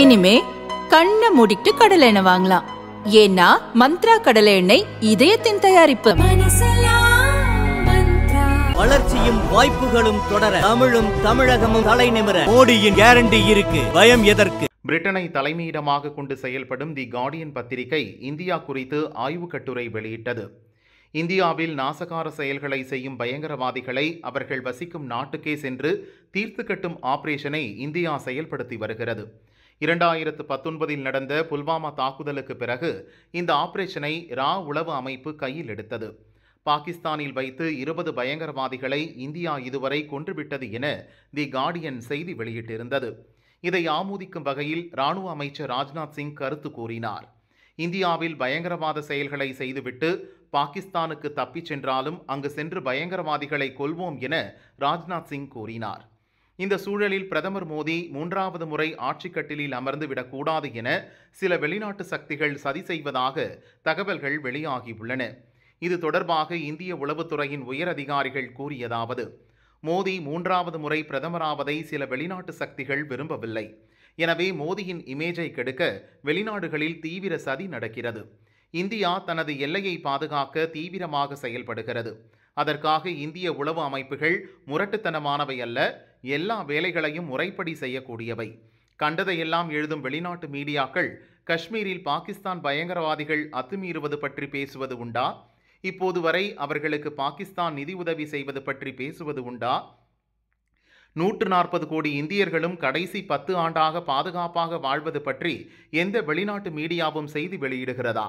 இனிமே கண்ண மூடிட்டு கடலை எண்ணெய் வாங்கலாம் ஏன்னா மந்த்ரா கடலை எண்ணெய் இதயத்தின் தயாரிப்பு வளர்ச்சியும் வாய்ப்புகளும் தொடர தமிழும் தமிழகமும் தலை நிமிர மோடியின் கேரண்டி இருக்கு பயம் எதற்கு பிரிட்டனை தலைமையிடமாக கொண்டு செயல்படும் தி கார்டியன் பத்திரிகை இந்தியா குறித்து ஆய்வு கட்டுரை வெளியிட்டது இந்தியாவில் நாசகார செயல்களை செய்யும் பயங்கரவாதிகளை அவர்கள் வசிக்கும் நாட்டுக்கே சென்று தீர்த்து கட்டும் ஆபரேஷனை இந்தியா செயல்படுத்தி வருகிறது இரண்டாயிரத்து பத்தொன்பதில் நடந்த புல்வாமா தாக்குதலுக்கு பிறகு இந்த ஆபரேஷனை ரா உளவு அமைப்பு கையில் எடுத்தது பாகிஸ்தானில் வைத்து இருபது பயங்கரவாதிகளை இந்தியா இதுவரை கொன்றுவிட்டது என தி கார்டியன் செய்தி வெளியிட்டிருந்தது இதை ஆமோதிக்கும் வகையில் ராணுவ அமைச்சர் ராஜ்நாத் சிங் கருத்து கூறினார் இந்தியாவில் பயங்கரவாத செயல்களை செய்துவிட்டு பாகிஸ்தானுக்கு தப்பிச் சென்றாலும் அங்கு சென்று பயங்கரவாதிகளை கொல்வோம் என ராஜ்நாத் சிங் கூறினார் இந்த சூழலில் பிரதமர் மோடி மூன்றாவது முறை ஆட்சி கட்டிலில் அமர்ந்து விடக்கூடாது என சில வெளிநாட்டு சக்திகள் சதி செய்வதாக தகவல்கள் வெளியாகியுள்ளன இது தொடர்பாக இந்திய உளவுத்துறையின் உயரதிகாரிகள் கூறியதாவது மோடி மூன்றாவது முறை பிரதமராவதை சில வெளிநாட்டு சக்திகள் விரும்பவில்லை எனவே மோடியின் இமேஜை கெடுக்க வெளிநாடுகளில் தீவிர சதி நடக்கிறது இந்தியா தனது எல்லையை பாதுகாக்க தீவிரமாக செயல்படுகிறது அதற்காக இந்திய உளவு அமைப்புகள் முரட்டுத்தனமானவை அல்ல எல்லா வேலைகளையும் முறைப்படி செய்யக்கூடியவை கண்டதையெல்லாம் எழுதும் வெளிநாட்டு மீடியாக்கள் காஷ்மீரில் பாகிஸ்தான் பயங்கரவாதிகள் அத்துமீறுவது பற்றி பேசுவது உண்டா இப்போது வரை அவர்களுக்கு பாகிஸ்தான் நிதி உதவி செய்வது பற்றி பேசுவது உண்டா நூற்று நாற்பது கோடி இந்தியர்களும் கடைசி பத்து ஆண்டாக பாதுகாப்பாக வாழ்வது பற்றி எந்த வெளிநாட்டு மீடியாவும் செய்தி வெளியிடுகிறதா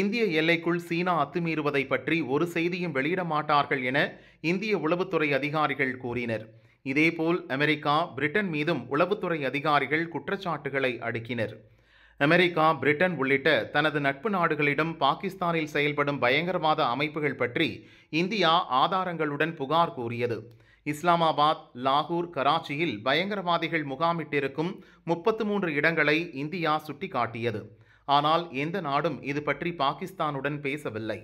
இந்திய எல்லைக்குள் சீனா அத்துமீறுவதை பற்றி ஒரு செய்தியும் வெளியிட மாட்டார்கள் என இந்திய உளவுத்துறை அதிகாரிகள் கூறினர் இதேபோல் அமெரிக்கா பிரிட்டன் மீதும் உளவுத்துறை அதிகாரிகள் குற்றச்சாட்டுகளை அடுக்கினர் அமெரிக்கா பிரிட்டன் உள்ளிட்ட தனது நட்பு நாடுகளிடம் பாகிஸ்தானில் செயல்படும் பயங்கரவாத அமைப்புகள் பற்றி இந்தியா ஆதாரங்களுடன் புகார் கூறியது இஸ்லாமாபாத் லாகூர் கராச்சியில் பயங்கரவாதிகள் முகாமிட்டிருக்கும் முப்பத்து மூன்று இடங்களை இந்தியா சுட்டிக்காட்டியது ஆனால் எந்த நாடும் இது பற்றி பாகிஸ்தானுடன் பேசவில்லை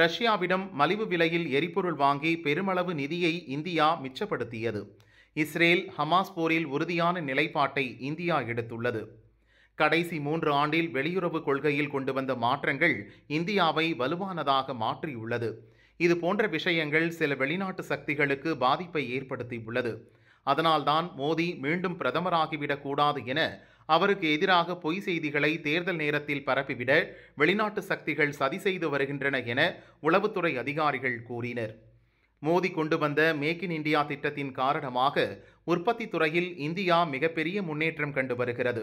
ரஷ்யாவிடம் மலிவு விலையில் எரிபொருள் வாங்கி பெருமளவு நிதியை இந்தியா மிச்சப்படுத்தியது இஸ்ரேல் ஹமாஸ் போரில் உறுதியான நிலைப்பாட்டை இந்தியா எடுத்துள்ளது கடைசி மூன்று ஆண்டில் வெளியுறவு கொள்கையில் கொண்டு வந்த மாற்றங்கள் இந்தியாவை வலுவானதாக மாற்றியுள்ளது இது போன்ற விஷயங்கள் சில வெளிநாட்டு சக்திகளுக்கு பாதிப்பை ஏற்படுத்தியுள்ளது அதனால்தான் மோடி மீண்டும் பிரதமராகிவிடக் கூடாது என அவருக்கு எதிராக பொய் செய்திகளை தேர்தல் நேரத்தில் பரப்பிவிட வெளிநாட்டு சக்திகள் சதி செய்து வருகின்றன என உளவுத்துறை அதிகாரிகள் கூறினர் மோடி கொண்டு வந்த மேக் இன் இந்தியா திட்டத்தின் காரணமாக உற்பத்தி துறையில் இந்தியா மிகப்பெரிய முன்னேற்றம் கண்டு வருகிறது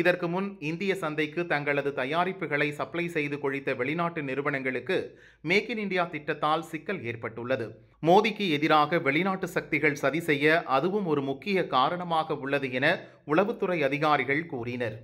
இதற்கு முன் இந்திய சந்தைக்கு தங்களது தயாரிப்புகளை சப்ளை செய்து கொழித்த வெளிநாட்டு நிறுவனங்களுக்கு மேக் இன் இந்தியா திட்டத்தால் சிக்கல் ஏற்பட்டுள்ளது மோடிக்கு எதிராக வெளிநாட்டு சக்திகள் சதி செய்ய அதுவும் ஒரு முக்கிய காரணமாக உள்ளது என உளவுத்துறை அதிகாரிகள் கூறினர்